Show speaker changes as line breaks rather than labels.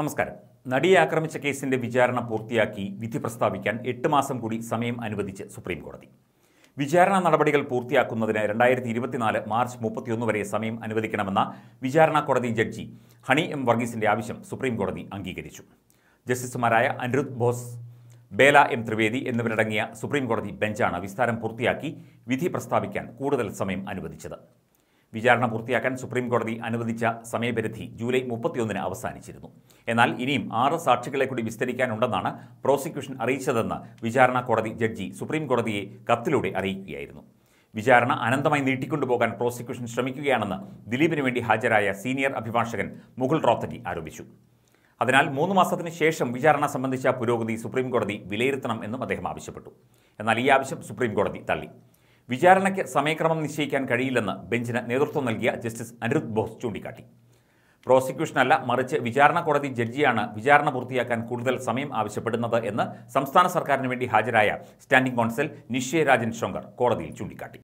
നമസ്കാരം നടിയെ ആക്രമിച്ച കേസിന്റെ വിചാരണ പൂർത്തിയാക്കി വിധി പ്രസ്താവിക്കാൻ എട്ട് മാസം കൂടി സമയം അനുവദിച്ച് സുപ്രീം കോടതി വിചാരണ നടപടികൾ പൂർത്തിയാക്കുന്നതിന് രണ്ടായിരത്തി ഇരുപത്തിനാല് മാർച്ച് മുപ്പത്തിയൊന്ന് വരെ സമയം അനുവദിക്കണമെന്ന വിചാരണ കോടതി ജഡ്ജി ഹണി എം വർഗീസിന്റെ ആവശ്യം സുപ്രീം കോടതി അംഗീകരിച്ചു ജസ്റ്റിസുമാരായ അനിരുദ്ധ് ബോസ് ബേല എം ത്രിവേദി എന്നിവരടങ്ങിയ സുപ്രീം കോടതി ബെഞ്ചാണ് വിസ്താരം പൂർത്തിയാക്കി വിധി പ്രസ്താവിക്കാൻ കൂടുതൽ സമയം അനുവദിച്ചത് വിചാരണ പൂർത്തിയാക്കാൻ സുപ്രീം കോടതി അനുവദിച്ച സമയപരിധി ജൂലൈ മുപ്പത്തിയൊന്നിന് അവസാനിച്ചിരുന്നു എന്നാൽ ഇനിയും ആറ് സാക്ഷികളെ കൂടി വിസ്തരിക്കാനുണ്ടെന്നാണ് പ്രോസിക്യൂഷൻ അറിയിച്ചതെന്ന് വിചാരണ കോടതി ജഡ്ജി സുപ്രീം കത്തിലൂടെ അറിയിക്കുകയായിരുന്നു വിചാരണ അനന്തമായി നീട്ടിക്കൊണ്ടുപോകാൻ പ്രോസിക്യൂഷൻ ശ്രമിക്കുകയാണെന്ന് ദിലീപിന് വേണ്ടി ഹാജരായ സീനിയർ അഭിഭാഷകൻ മുകുൾ റോത്തഗി ആരോപിച്ചു അതിനാൽ മൂന്ന് മാസത്തിന് ശേഷം വിചാരണ സംബന്ധിച്ച പുരോഗതി സുപ്രീം കോടതി വിലയിരുത്തണം എന്നും അദ്ദേഹം ആവശ്യപ്പെട്ടു എന്നാൽ ഈ ആവശ്യം സുപ്രീം കോടതി തള്ളി വിചാരണയ്ക്ക് സമയക്രമം നിശ്ചയിക്കാൻ കഴിയില്ലെന്ന് ബെഞ്ചിന് നേതൃത്വം നൽകിയ ജസ്റ്റിസ് അനിരുദ്ധ് ബോസ് ചൂണ്ടിക്കാട്ടി പ്രോസിക്യൂഷനല്ല മറിച്ച് വിചാരണ കോടതി ജഡ്ജിയാണ് വിചാരണ പൂർത്തിയാക്കാൻ കൂടുതൽ സമയം ആവശ്യപ്പെടുന്നത് എന്ന് സംസ്ഥാന സർക്കാരിന് വേണ്ടി ഹാജരായ സ്റ്റാൻഡിംഗ് കോൺസൽ നിശ്ചയരാജൻ ശങ്കർ കോടതിയിൽ ചൂണ്ടിക്കാട്ടി